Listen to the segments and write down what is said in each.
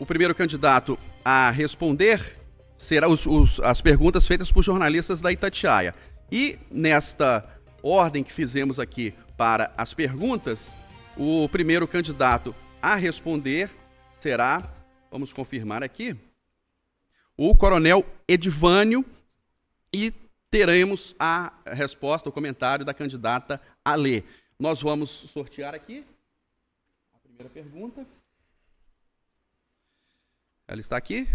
O primeiro candidato a responder será os, os, as perguntas feitas por jornalistas da Itatiaia. E nesta ordem que fizemos aqui para as perguntas, o primeiro candidato a responder será, vamos confirmar aqui, o Coronel Edvânio e teremos a resposta, o comentário da candidata Alê. Nós vamos sortear aqui a primeira pergunta. Ela está aqui.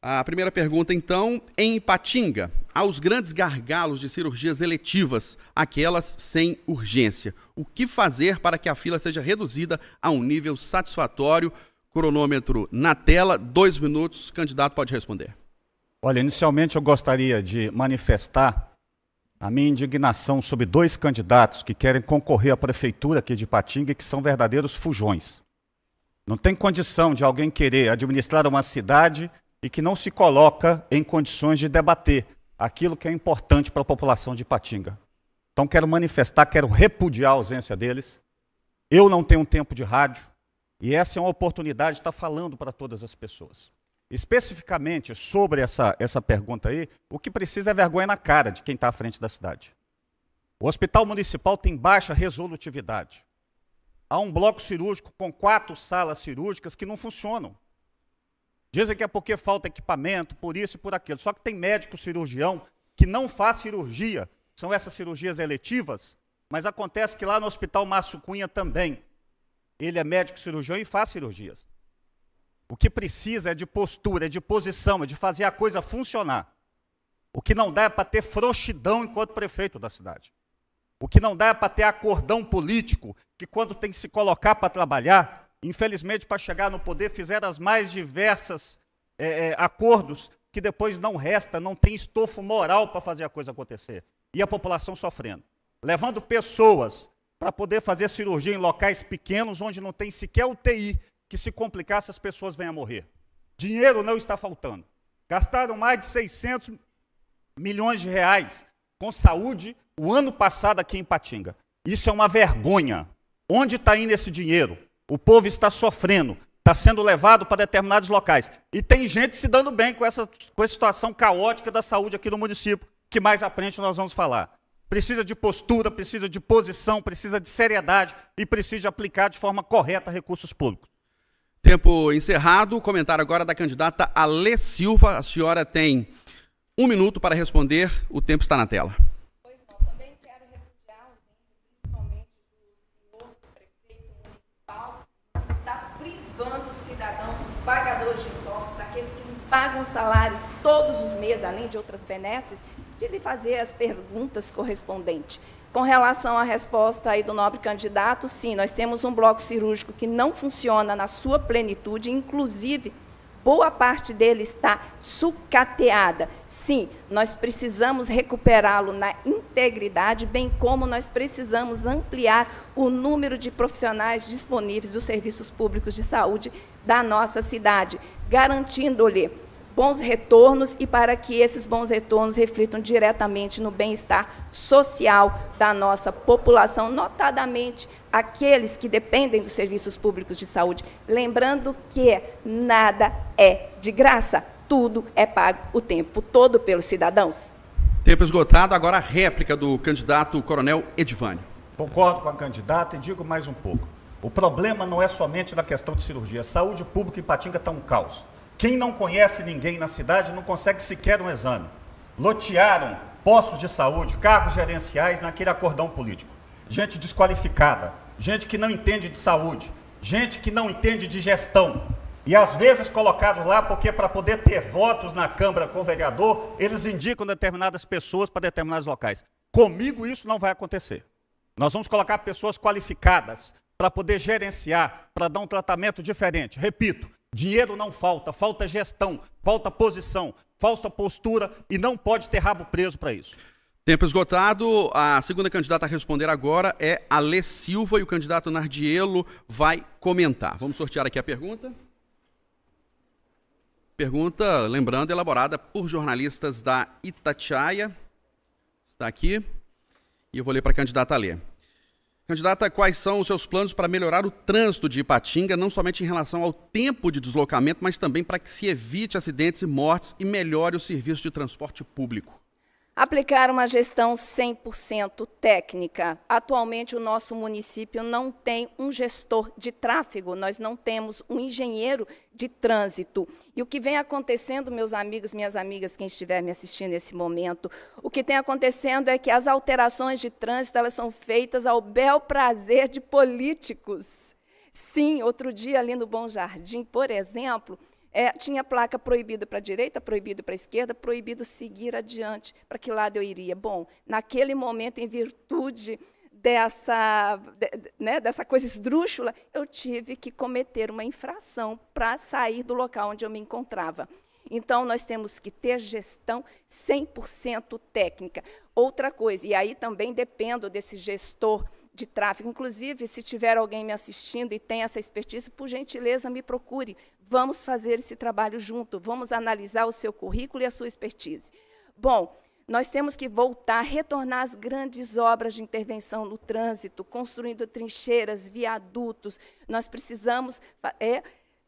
A primeira pergunta, então, em Ipatinga, há os grandes gargalos de cirurgias eletivas, aquelas sem urgência. O que fazer para que a fila seja reduzida a um nível satisfatório? Cronômetro na tela, dois minutos, candidato pode responder. Olha, inicialmente eu gostaria de manifestar a minha indignação sobre dois candidatos que querem concorrer à prefeitura aqui de Ipatinga e que são verdadeiros fujões. Não tem condição de alguém querer administrar uma cidade e que não se coloca em condições de debater aquilo que é importante para a população de Patinga. Então quero manifestar, quero repudiar a ausência deles. Eu não tenho tempo de rádio e essa é uma oportunidade de estar falando para todas as pessoas. Especificamente sobre essa, essa pergunta aí, o que precisa é vergonha na cara de quem está à frente da cidade. O hospital municipal tem baixa resolutividade. Há um bloco cirúrgico com quatro salas cirúrgicas que não funcionam. Dizem que é porque falta equipamento, por isso e por aquilo. Só que tem médico cirurgião que não faz cirurgia. São essas cirurgias eletivas, mas acontece que lá no Hospital Márcio Cunha também. Ele é médico cirurgião e faz cirurgias. O que precisa é de postura, é de posição, é de fazer a coisa funcionar. O que não dá é para ter frouxidão enquanto prefeito da cidade. O que não dá é para ter acordão político, que quando tem que se colocar para trabalhar, infelizmente, para chegar no poder, fizeram as mais diversas é, é, acordos que depois não resta, não tem estofo moral para fazer a coisa acontecer. E a população sofrendo. Levando pessoas para poder fazer cirurgia em locais pequenos, onde não tem sequer UTI, que se complicar, essas pessoas venham a morrer. Dinheiro não está faltando. Gastaram mais de 600 milhões de reais com saúde o ano passado aqui em Patinga. Isso é uma vergonha. Onde está indo esse dinheiro? O povo está sofrendo, está sendo levado para determinados locais. E tem gente se dando bem com essa, com essa situação caótica da saúde aqui no município, que mais à frente nós vamos falar. Precisa de postura, precisa de posição, precisa de seriedade e precisa aplicar de forma correta recursos públicos. Tempo encerrado. Comentário agora da candidata Alê Silva. A senhora tem um minuto para responder, o tempo está na tela. Pois não, também quero principalmente senhor prefeito municipal, que está privando os cidadãos, os pagadores de impostos, aqueles que pagam salário todos os meses, além de outras benesses, de lhe fazer as perguntas correspondentes. Com relação à resposta aí do nobre candidato, sim, nós temos um bloco cirúrgico que não funciona na sua plenitude, inclusive boa parte dele está sucateada. Sim, nós precisamos recuperá-lo na integridade, bem como nós precisamos ampliar o número de profissionais disponíveis dos serviços públicos de saúde da nossa cidade, garantindo-lhe bons retornos e para que esses bons retornos reflitam diretamente no bem-estar social da nossa população, notadamente aqueles que dependem dos serviços públicos de saúde. Lembrando que nada é de graça, tudo é pago o tempo todo pelos cidadãos. Tempo esgotado, agora a réplica do candidato Coronel Edivane. Concordo com a candidata e digo mais um pouco. O problema não é somente na questão de cirurgia. A saúde pública em Patinga está um caos. Quem não conhece ninguém na cidade não consegue sequer um exame. Lotearam postos de saúde, cargos gerenciais naquele acordão político. Gente desqualificada, gente que não entende de saúde, gente que não entende de gestão. E às vezes colocado lá porque para poder ter votos na Câmara com o vereador, eles indicam determinadas pessoas para determinados locais. Comigo isso não vai acontecer. Nós vamos colocar pessoas qualificadas para poder gerenciar, para dar um tratamento diferente. Repito, Dinheiro não falta, falta gestão, falta posição, falta postura e não pode ter rabo preso para isso. Tempo esgotado. A segunda candidata a responder agora é Lê Silva e o candidato Nardiello vai comentar. Vamos sortear aqui a pergunta. Pergunta, lembrando, elaborada por jornalistas da Itatiaia. Está aqui. E eu vou ler para a candidata Lê. Candidata, quais são os seus planos para melhorar o trânsito de Ipatinga, não somente em relação ao tempo de deslocamento, mas também para que se evite acidentes e mortes e melhore o serviço de transporte público? Aplicar uma gestão 100% técnica. Atualmente, o nosso município não tem um gestor de tráfego, nós não temos um engenheiro de trânsito. E o que vem acontecendo, meus amigos, minhas amigas, quem estiver me assistindo nesse momento, o que tem acontecendo é que as alterações de trânsito elas são feitas ao bel prazer de políticos. Sim, outro dia ali no Bom Jardim, por exemplo, é, tinha placa proibido para a direita, proibido para a esquerda, proibido seguir adiante. Para que lado eu iria? Bom, naquele momento, em virtude dessa, de, né, dessa coisa esdrúxula, eu tive que cometer uma infração para sair do local onde eu me encontrava. Então, nós temos que ter gestão 100% técnica. Outra coisa, e aí também dependo desse gestor de tráfego. Inclusive, se tiver alguém me assistindo e tem essa expertise, por gentileza, me procure. Vamos fazer esse trabalho junto, vamos analisar o seu currículo e a sua expertise. Bom, nós temos que voltar, retornar às grandes obras de intervenção no trânsito, construindo trincheiras, viadutos. Nós precisamos é,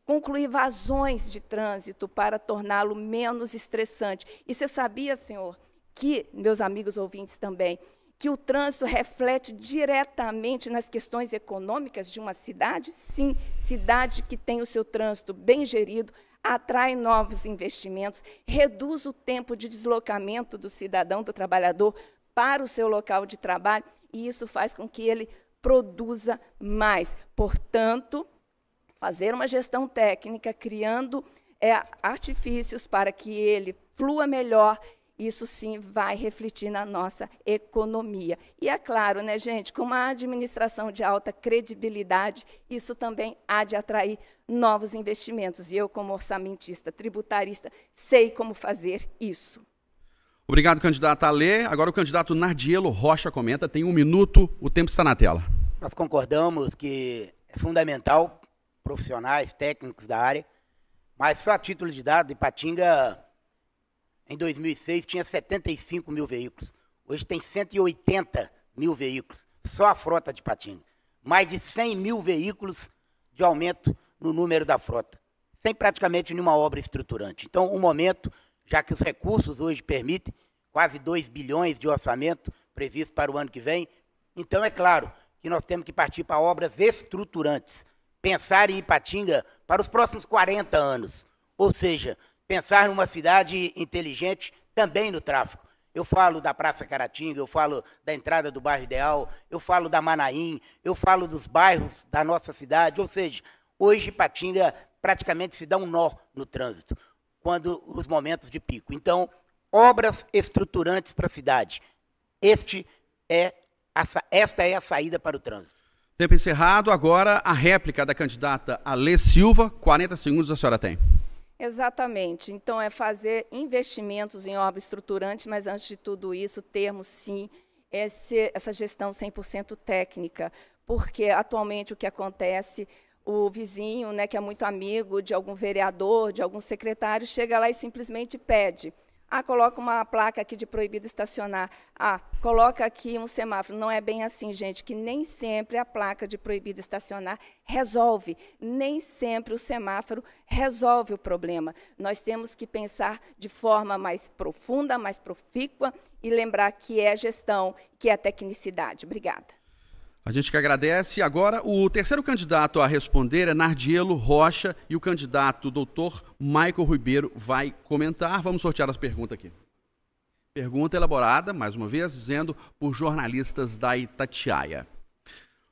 concluir vazões de trânsito para torná-lo menos estressante. E você sabia, senhor, que, meus amigos ouvintes também, que o trânsito reflete diretamente nas questões econômicas de uma cidade? Sim, cidade que tem o seu trânsito bem gerido atrai novos investimentos, reduz o tempo de deslocamento do cidadão, do trabalhador, para o seu local de trabalho, e isso faz com que ele produza mais. Portanto, fazer uma gestão técnica criando é, artifícios para que ele flua melhor isso sim vai refletir na nossa economia. E é claro, né, gente, com uma administração de alta credibilidade, isso também há de atrair novos investimentos. E eu, como orçamentista, tributarista, sei como fazer isso. Obrigado, candidato Alê. Agora o candidato Nardielo Rocha comenta, tem um minuto, o tempo está na tela. Nós concordamos que é fundamental profissionais, técnicos da área, mas só a título de dado, Ipatinga em 2006 tinha 75 mil veículos. Hoje tem 180 mil veículos, só a frota de patins. Mais de 100 mil veículos de aumento no número da frota, sem praticamente nenhuma obra estruturante. Então, o um momento, já que os recursos hoje permitem, quase 2 bilhões de orçamento previsto para o ano que vem, então é claro que nós temos que partir para obras estruturantes, pensar em Ipatinga para os próximos 40 anos. Ou seja, pensar numa cidade inteligente também no tráfego. Eu falo da Praça Caratinga, eu falo da entrada do bairro Ideal, eu falo da Manaim, eu falo dos bairros da nossa cidade. Ou seja, hoje Patinga praticamente se dá um nó no trânsito, quando os momentos de pico. Então, obras estruturantes para a cidade. Este é a, esta é a saída para o trânsito. Tempo encerrado. Agora a réplica da candidata Alê Silva. 40 segundos a senhora tem. Exatamente. Então, é fazer investimentos em obra estruturante, mas antes de tudo isso, termos sim esse, essa gestão 100% técnica, porque atualmente o que acontece, o vizinho, né, que é muito amigo de algum vereador, de algum secretário, chega lá e simplesmente pede. Ah, coloca uma placa aqui de proibido estacionar. Ah, coloca aqui um semáforo. Não é bem assim, gente, que nem sempre a placa de proibido estacionar resolve. Nem sempre o semáforo resolve o problema. Nós temos que pensar de forma mais profunda, mais profícua e lembrar que é gestão, que é tecnicidade. Obrigada. A gente que agradece. Agora, o terceiro candidato a responder é Nardielo Rocha e o candidato doutor Michael Ribeiro vai comentar. Vamos sortear as perguntas aqui. Pergunta elaborada, mais uma vez, dizendo por jornalistas da Itatiaia.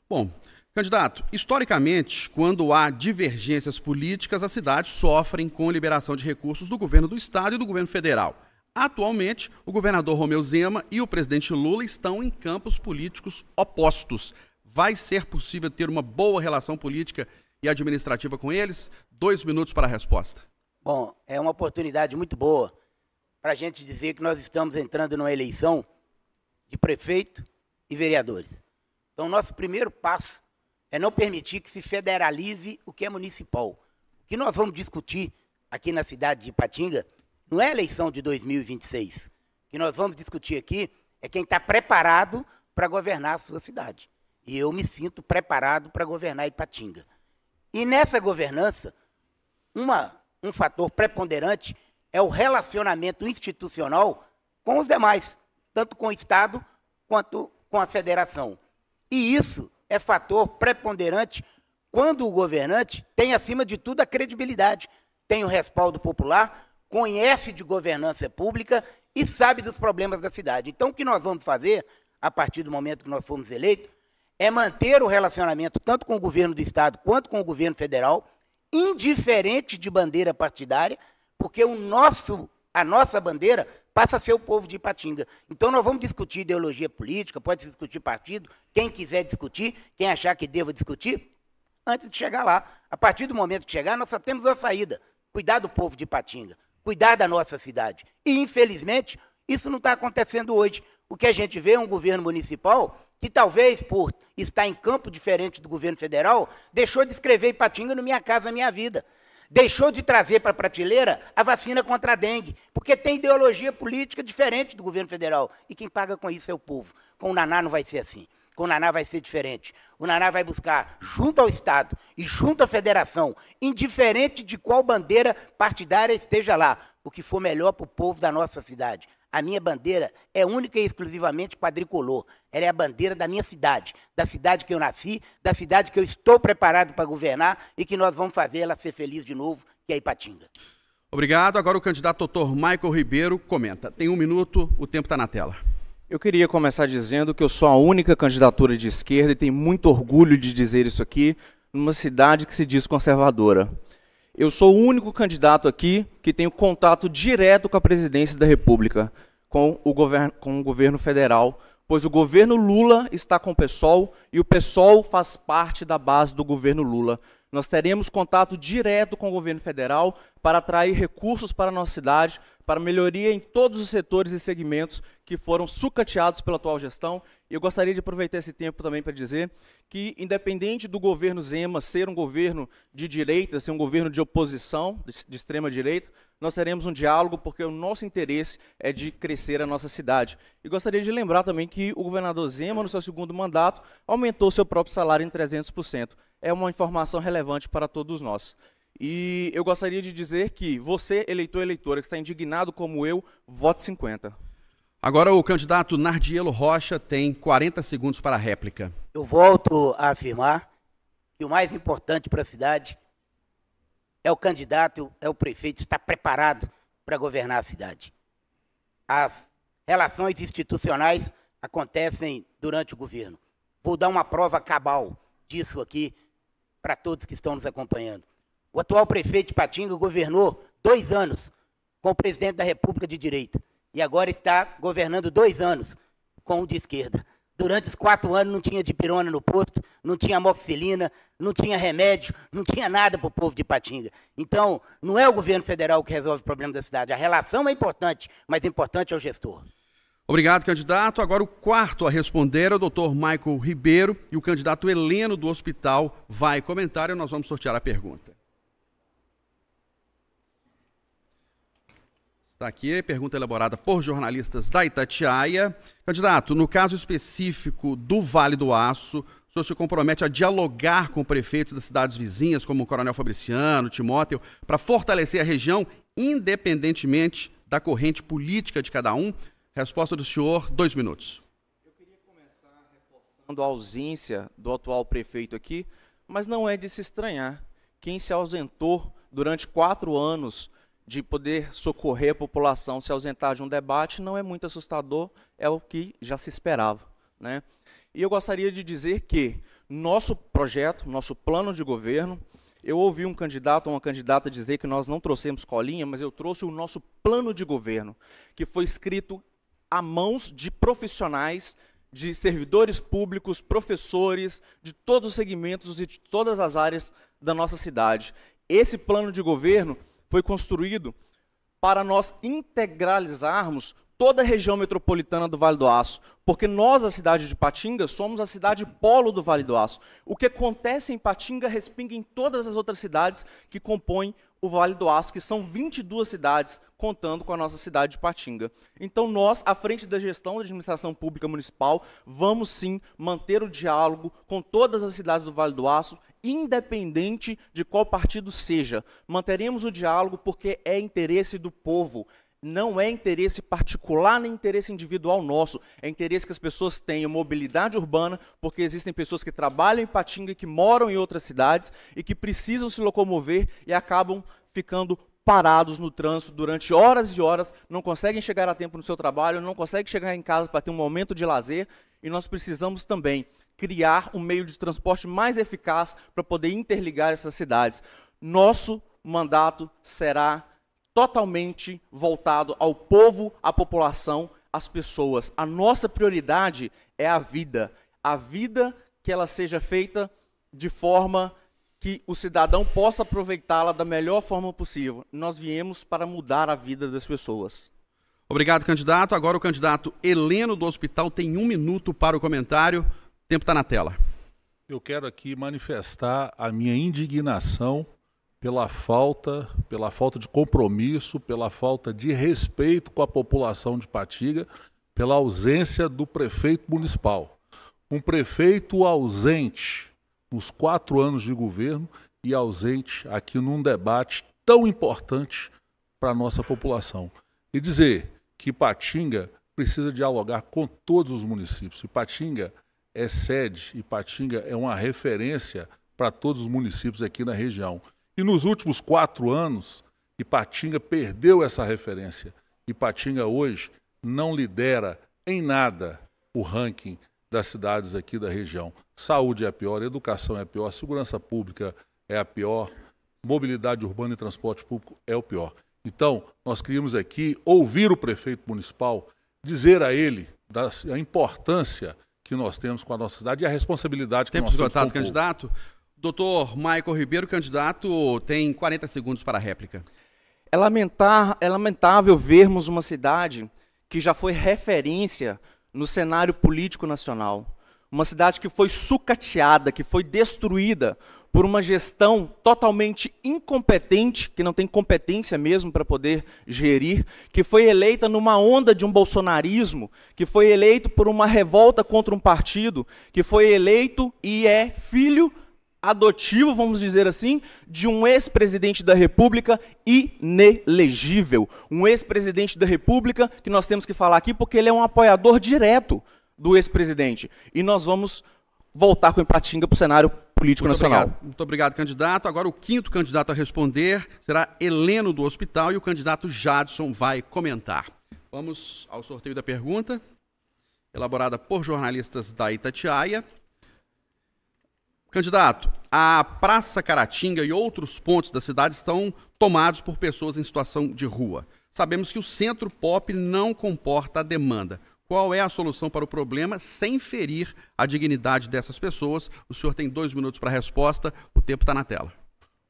Bom, candidato, historicamente, quando há divergências políticas, as cidades sofrem com liberação de recursos do governo do estado e do governo federal. Atualmente, o governador Romeu Zema e o presidente Lula estão em campos políticos opostos. Vai ser possível ter uma boa relação política e administrativa com eles? Dois minutos para a resposta. Bom, é uma oportunidade muito boa para a gente dizer que nós estamos entrando numa eleição de prefeito e vereadores. Então, nosso primeiro passo é não permitir que se federalize o que é municipal. O que nós vamos discutir aqui na cidade de Ipatinga não é a eleição de 2026. O que nós vamos discutir aqui é quem está preparado para governar a sua cidade. E eu me sinto preparado para governar Ipatinga. E nessa governança, uma, um fator preponderante é o relacionamento institucional com os demais, tanto com o Estado quanto com a federação. E isso é fator preponderante quando o governante tem, acima de tudo, a credibilidade, tem o respaldo popular conhece de governança pública e sabe dos problemas da cidade. Então, o que nós vamos fazer, a partir do momento que nós formos eleitos, é manter o relacionamento tanto com o governo do Estado quanto com o governo federal, indiferente de bandeira partidária, porque o nosso, a nossa bandeira passa a ser o povo de Ipatinga. Então nós vamos discutir ideologia política, pode discutir partido, quem quiser discutir, quem achar que deva discutir, antes de chegar lá. A partir do momento que chegar, nós só temos uma saída: cuidar do povo de Ipatinga cuidar da nossa cidade. E, infelizmente, isso não está acontecendo hoje. O que a gente vê é um governo municipal que talvez por estar em campo diferente do governo federal, deixou de escrever Ipatinga no Minha Casa Minha Vida. Deixou de trazer para a prateleira a vacina contra a dengue, porque tem ideologia política diferente do governo federal. E quem paga com isso é o povo. Com o Naná não vai ser assim com o Naná vai ser diferente. O Naná vai buscar, junto ao Estado e junto à federação, indiferente de qual bandeira partidária esteja lá, o que for melhor para o povo da nossa cidade. A minha bandeira é única e exclusivamente quadricolor. Ela é a bandeira da minha cidade, da cidade que eu nasci, da cidade que eu estou preparado para governar e que nós vamos fazer ela ser feliz de novo, que é Ipatinga. Obrigado. Agora o candidato doutor Michael Ribeiro comenta. Tem um minuto, o tempo está na tela. Eu queria começar dizendo que eu sou a única candidatura de esquerda e tenho muito orgulho de dizer isso aqui numa cidade que se diz conservadora. Eu sou o único candidato aqui que tenho contato direto com a presidência da República, com o, govern com o governo federal, pois o governo Lula está com o PSOL e o PSOL faz parte da base do governo Lula. Nós teremos contato direto com o governo federal para atrair recursos para a nossa cidade, para melhoria em todos os setores e segmentos que foram sucateados pela atual gestão. E eu gostaria de aproveitar esse tempo também para dizer que, independente do governo Zema ser um governo de direita, ser um governo de oposição, de extrema direita, nós teremos um diálogo porque o nosso interesse é de crescer a nossa cidade. E gostaria de lembrar também que o governador Zema, no seu segundo mandato, aumentou seu próprio salário em 300% é uma informação relevante para todos nós. E eu gostaria de dizer que você, eleitor eleitora, que está indignado como eu, vote 50. Agora o candidato Nardielo Rocha tem 40 segundos para a réplica. Eu volto a afirmar que o mais importante para a cidade é o candidato, é o prefeito estar preparado para governar a cidade. As relações institucionais acontecem durante o governo. Vou dar uma prova cabal disso aqui para todos que estão nos acompanhando. O atual prefeito de Patinga governou dois anos com o presidente da República de direita e agora está governando dois anos com o de esquerda. Durante os quatro anos não tinha dipirona no posto, não tinha moxilina, não tinha remédio, não tinha nada para o povo de Patinga. Então, não é o governo federal que resolve o problema da cidade. A relação é importante, mas importante é o gestor. Obrigado, candidato. Agora o quarto a responder é o doutor Michael Ribeiro e o candidato Heleno do hospital vai comentar e nós vamos sortear a pergunta. Está aqui a pergunta elaborada por jornalistas da Itatiaia. Candidato, no caso específico do Vale do Aço, o senhor se compromete a dialogar com prefeitos das cidades vizinhas, como o Coronel Fabriciano, Timóteo, para fortalecer a região, independentemente da corrente política de cada um? Resposta do senhor, dois minutos. Eu queria começar reforçando a ausência do atual prefeito aqui, mas não é de se estranhar. Quem se ausentou durante quatro anos de poder socorrer a população, se ausentar de um debate, não é muito assustador, é o que já se esperava. Né? E eu gostaria de dizer que nosso projeto, nosso plano de governo, eu ouvi um candidato ou uma candidata dizer que nós não trouxemos colinha, mas eu trouxe o nosso plano de governo, que foi escrito a mãos de profissionais, de servidores públicos, professores, de todos os segmentos e de todas as áreas da nossa cidade. Esse plano de governo foi construído para nós integralizarmos toda a região metropolitana do Vale do Aço, porque nós, a cidade de Patinga, somos a cidade polo do Vale do Aço. O que acontece em Patinga respinga em todas as outras cidades que compõem o Vale do Aço, que são 22 cidades, contando com a nossa cidade de Patinga. Então, nós, à frente da gestão da administração pública municipal, vamos sim manter o diálogo com todas as cidades do Vale do Aço, independente de qual partido seja. Manteremos o diálogo porque é interesse do povo não é interesse particular nem interesse individual nosso. É interesse que as pessoas tenham mobilidade urbana, porque existem pessoas que trabalham em Patinga, que moram em outras cidades e que precisam se locomover e acabam ficando parados no trânsito durante horas e horas, não conseguem chegar a tempo no seu trabalho, não conseguem chegar em casa para ter um momento de lazer. E nós precisamos também criar um meio de transporte mais eficaz para poder interligar essas cidades. Nosso mandato será totalmente voltado ao povo, à população, às pessoas. A nossa prioridade é a vida. A vida que ela seja feita de forma que o cidadão possa aproveitá-la da melhor forma possível. Nós viemos para mudar a vida das pessoas. Obrigado, candidato. Agora o candidato Heleno do Hospital tem um minuto para o comentário. O tempo está na tela. Eu quero aqui manifestar a minha indignação pela falta, pela falta de compromisso, pela falta de respeito com a população de Patiga, pela ausência do prefeito municipal. Um prefeito ausente nos quatro anos de governo e ausente aqui num debate tão importante para a nossa população. E dizer que Ipatinga precisa dialogar com todos os municípios. Ipatinga é sede, Ipatinga é uma referência para todos os municípios aqui na região. E nos últimos quatro anos, Ipatinga perdeu essa referência. Ipatinga hoje não lidera em nada o ranking das cidades aqui da região. Saúde é a pior, educação é a pior, segurança pública é a pior, mobilidade urbana e transporte público é o pior. Então, nós queríamos aqui ouvir o prefeito municipal, dizer a ele da, a importância que nós temos com a nossa cidade e a responsabilidade que Tempo nós temos. Tempo do candidato. Doutor Michael Ribeiro, candidato, tem 40 segundos para a réplica. É, lamentar, é lamentável vermos uma cidade que já foi referência no cenário político nacional. Uma cidade que foi sucateada, que foi destruída por uma gestão totalmente incompetente, que não tem competência mesmo para poder gerir, que foi eleita numa onda de um bolsonarismo, que foi eleito por uma revolta contra um partido, que foi eleito e é filho adotivo, vamos dizer assim, de um ex-presidente da República inelegível. Um ex-presidente da República que nós temos que falar aqui porque ele é um apoiador direto do ex-presidente. E nós vamos voltar com Ipatinga para o cenário político Muito nacional. Obrigado. Muito obrigado, candidato. Agora o quinto candidato a responder será Heleno do Hospital e o candidato Jadson vai comentar. Vamos ao sorteio da pergunta, elaborada por jornalistas da Itatiaia. Candidato, a Praça Caratinga e outros pontos da cidade estão tomados por pessoas em situação de rua. Sabemos que o centro pop não comporta a demanda. Qual é a solução para o problema sem ferir a dignidade dessas pessoas? O senhor tem dois minutos para a resposta, o tempo está na tela.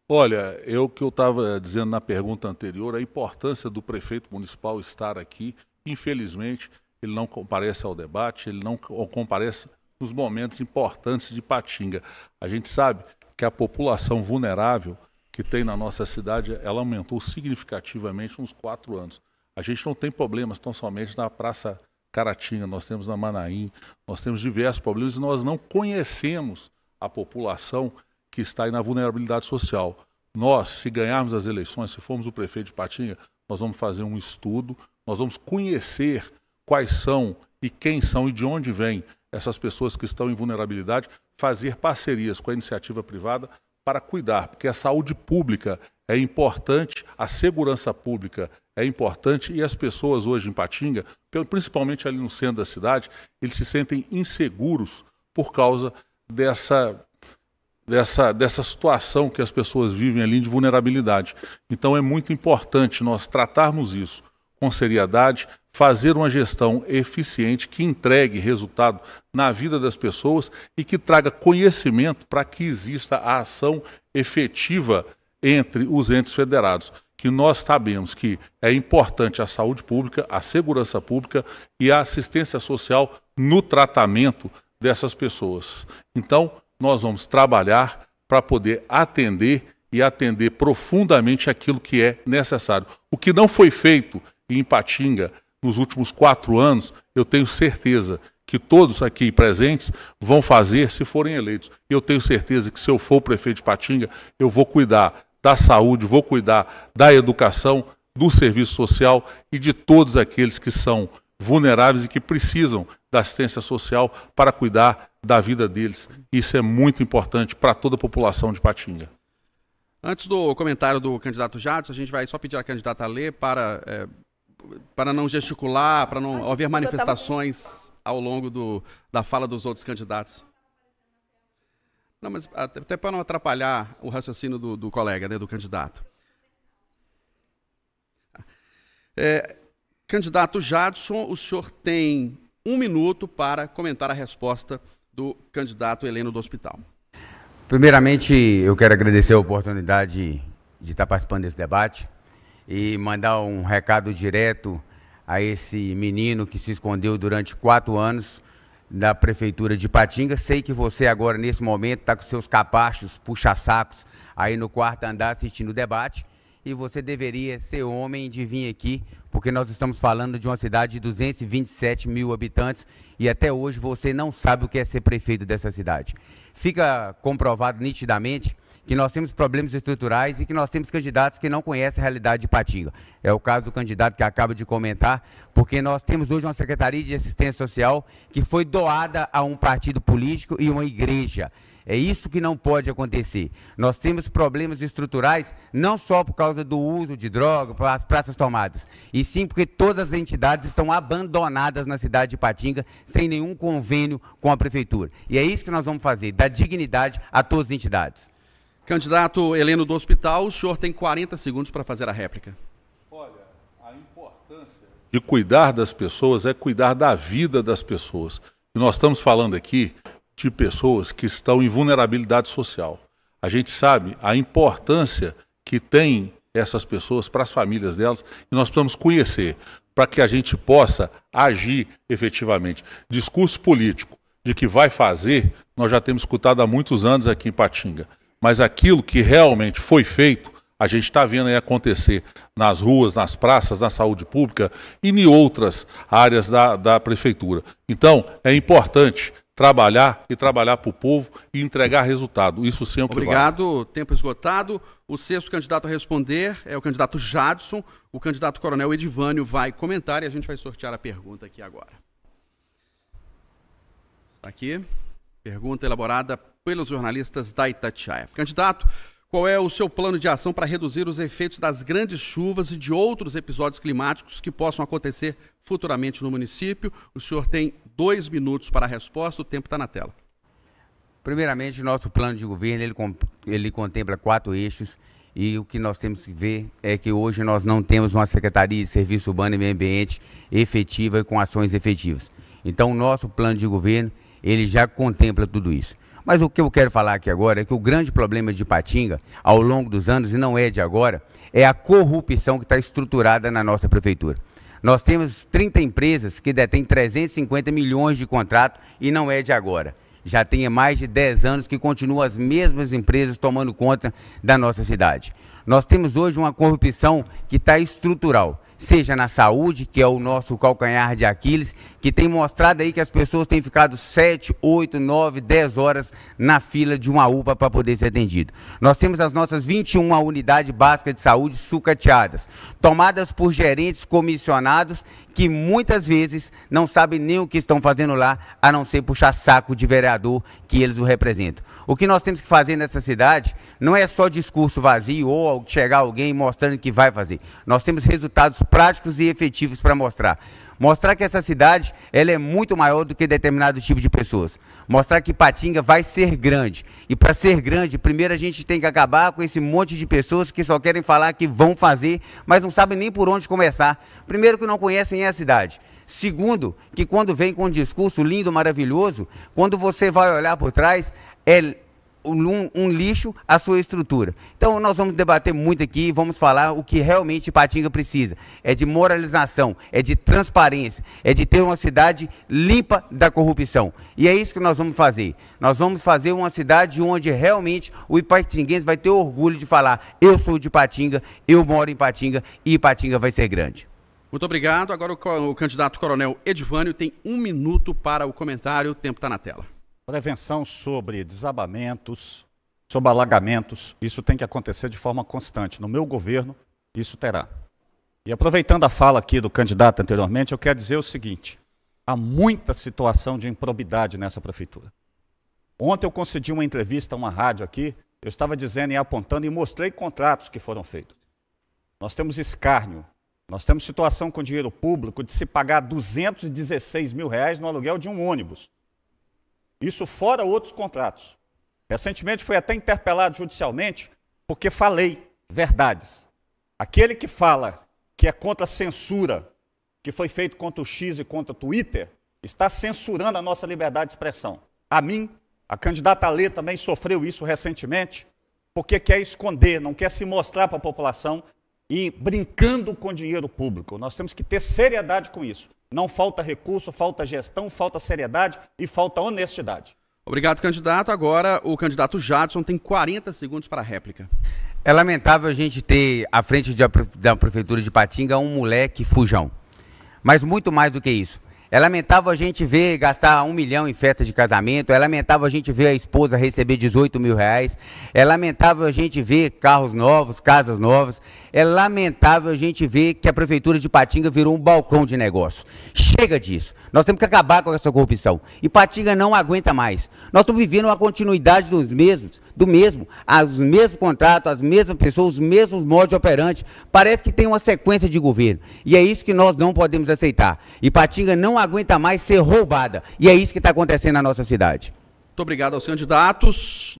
Olha, eu que eu estava dizendo na pergunta anterior, a importância do prefeito municipal estar aqui, infelizmente, ele não comparece ao debate, ele não comparece nos momentos importantes de Patinga. A gente sabe que a população vulnerável que tem na nossa cidade, ela aumentou significativamente nos quatro anos. A gente não tem problemas tão somente na Praça Caratinga, nós temos na Manaim, nós temos diversos problemas e nós não conhecemos a população que está aí na vulnerabilidade social. Nós, se ganharmos as eleições, se formos o prefeito de Patinga, nós vamos fazer um estudo, nós vamos conhecer quais são e quem são e de onde vêm essas pessoas que estão em vulnerabilidade, fazer parcerias com a iniciativa privada para cuidar, porque a saúde pública é importante, a segurança pública é importante e as pessoas hoje em Patinga, principalmente ali no centro da cidade, eles se sentem inseguros por causa dessa dessa, dessa situação que as pessoas vivem ali de vulnerabilidade. Então é muito importante nós tratarmos isso com seriedade, fazer uma gestão eficiente que entregue resultado na vida das pessoas e que traga conhecimento para que exista a ação efetiva entre os entes federados. Que nós sabemos que é importante a saúde pública, a segurança pública e a assistência social no tratamento dessas pessoas. Então, nós vamos trabalhar para poder atender e atender profundamente aquilo que é necessário. O que não foi feito e em Patinga nos últimos quatro anos, eu tenho certeza que todos aqui presentes vão fazer se forem eleitos. Eu tenho certeza que se eu for prefeito de Patinga, eu vou cuidar da saúde, vou cuidar da educação, do serviço social e de todos aqueles que são vulneráveis e que precisam da assistência social para cuidar da vida deles. Isso é muito importante para toda a população de Patinga. Antes do comentário do candidato Jatos, a gente vai só pedir à candidata Lê para é, para não gesticular, para não ah, tipo, haver manifestações ao longo do, da fala dos outros candidatos. Não, mas até, até para não atrapalhar o raciocínio do, do colega, né, do candidato. É, candidato Jadson, o senhor tem um minuto para comentar a resposta do candidato Heleno do Hospital. Primeiramente, eu quero agradecer a oportunidade de estar participando desse debate e mandar um recado direto a esse menino que se escondeu durante quatro anos da Prefeitura de Patinga. Sei que você agora, nesse momento, está com seus capachos, puxa-sacos, aí no quarto andar assistindo o debate. E você deveria ser homem de vir aqui, porque nós estamos falando de uma cidade de 227 mil habitantes e até hoje você não sabe o que é ser prefeito dessa cidade. Fica comprovado nitidamente que nós temos problemas estruturais e que nós temos candidatos que não conhecem a realidade de Patinga. É o caso do candidato que acaba de comentar, porque nós temos hoje uma Secretaria de Assistência Social que foi doada a um partido político e uma igreja. É isso que não pode acontecer. Nós temos problemas estruturais, não só por causa do uso de droga, as praças tomadas, e sim porque todas as entidades estão abandonadas na cidade de Patinga, sem nenhum convênio com a prefeitura. E é isso que nós vamos fazer, dar dignidade a todas as entidades. Candidato Heleno do Hospital, o senhor tem 40 segundos para fazer a réplica. Olha, a importância de cuidar das pessoas é cuidar da vida das pessoas. E nós estamos falando aqui de pessoas que estão em vulnerabilidade social. A gente sabe a importância que tem essas pessoas para as famílias delas e nós precisamos conhecer para que a gente possa agir efetivamente. Discurso político de que vai fazer, nós já temos escutado há muitos anos aqui em Patinga mas aquilo que realmente foi feito, a gente está vendo aí acontecer nas ruas, nas praças, na saúde pública e em outras áreas da, da prefeitura. Então, é importante trabalhar e trabalhar para o povo e entregar resultado. Isso sempre Obrigado. Vale. Tempo esgotado. O sexto candidato a responder é o candidato Jadson. O candidato coronel Edivânio vai comentar e a gente vai sortear a pergunta aqui agora. Está aqui. Pergunta elaborada pelos jornalistas da Itatiaia. Candidato, qual é o seu plano de ação para reduzir os efeitos das grandes chuvas e de outros episódios climáticos que possam acontecer futuramente no município? O senhor tem dois minutos para a resposta, o tempo está na tela. Primeiramente, nosso plano de governo ele, ele contempla quatro eixos e o que nós temos que ver é que hoje nós não temos uma Secretaria de Serviço Urbano e Meio Ambiente efetiva e com ações efetivas. Então, o nosso plano de governo ele já contempla tudo isso. Mas o que eu quero falar aqui agora é que o grande problema de Patinga, ao longo dos anos, e não é de agora, é a corrupção que está estruturada na nossa prefeitura. Nós temos 30 empresas que detêm 350 milhões de contratos e não é de agora. Já tem mais de 10 anos que continuam as mesmas empresas tomando conta da nossa cidade. Nós temos hoje uma corrupção que está estrutural seja na saúde, que é o nosso calcanhar de Aquiles, que tem mostrado aí que as pessoas têm ficado 7, 8, 9, 10 horas na fila de uma UPA para poder ser atendido. Nós temos as nossas 21 unidades básicas de saúde sucateadas, tomadas por gerentes comissionados que muitas vezes não sabem nem o que estão fazendo lá, a não ser puxar saco de vereador que eles o representam. O que nós temos que fazer nessa cidade não é só discurso vazio ou chegar alguém mostrando que vai fazer. Nós temos resultados práticos e efetivos para mostrar. Mostrar que essa cidade ela é muito maior do que determinado tipo de pessoas. Mostrar que Patinga vai ser grande. E para ser grande, primeiro a gente tem que acabar com esse monte de pessoas que só querem falar que vão fazer, mas não sabem nem por onde começar. Primeiro que não conhecem a cidade. Segundo, que quando vem com um discurso lindo, maravilhoso, quando você vai olhar por trás, é um, um, lixo a sua estrutura. Então nós vamos debater muito aqui, vamos falar o que realmente Patinga precisa. É de moralização, é de transparência, é de ter uma cidade limpa da corrupção. E é isso que nós vamos fazer. Nós vamos fazer uma cidade onde realmente o ipatinguense vai ter orgulho de falar: eu sou de Patinga, eu moro em Patinga e Patinga vai ser grande. Muito obrigado. Agora o, o candidato coronel Edvânio tem um minuto para o comentário. O tempo está na tela. Prevenção sobre desabamentos, sobre alagamentos, isso tem que acontecer de forma constante. No meu governo, isso terá. E aproveitando a fala aqui do candidato anteriormente, eu quero dizer o seguinte: há muita situação de improbidade nessa prefeitura. Ontem eu concedi uma entrevista a uma rádio aqui, eu estava dizendo e apontando e mostrei contratos que foram feitos. Nós temos escárnio, nós temos situação com dinheiro público de se pagar 216 mil reais no aluguel de um ônibus. Isso fora outros contratos. Recentemente fui até interpelado judicialmente porque falei verdades. Aquele que fala que é contra a censura que foi feito contra o X e contra o Twitter está censurando a nossa liberdade de expressão. A mim, a candidata Lê também sofreu isso recentemente porque quer esconder, não quer se mostrar para a população e brincando com dinheiro público. Nós temos que ter seriedade com isso. Não falta recurso, falta gestão, falta seriedade e falta honestidade. Obrigado, candidato. Agora o candidato Jadson tem 40 segundos para a réplica. É lamentável a gente ter à frente da prefeitura de Patinga um moleque fujão. Mas muito mais do que isso. É lamentável a gente ver gastar um milhão em festa de casamento. É lamentável a gente ver a esposa receber 18 mil reais. É lamentável a gente ver carros novos, casas novas. É lamentável a gente ver que a prefeitura de Patinga virou um balcão de negócio. Chega disso. Nós temos que acabar com essa corrupção. E Patinga não aguenta mais. Nós estamos vivendo uma continuidade dos mesmos do mesmo, os mesmos contratos, as mesmas pessoas, os mesmos modos operantes. Parece que tem uma sequência de governo. E é isso que nós não podemos aceitar. E Patinga não aguenta mais ser roubada. E é isso que está acontecendo na nossa cidade. Muito obrigado aos candidatos.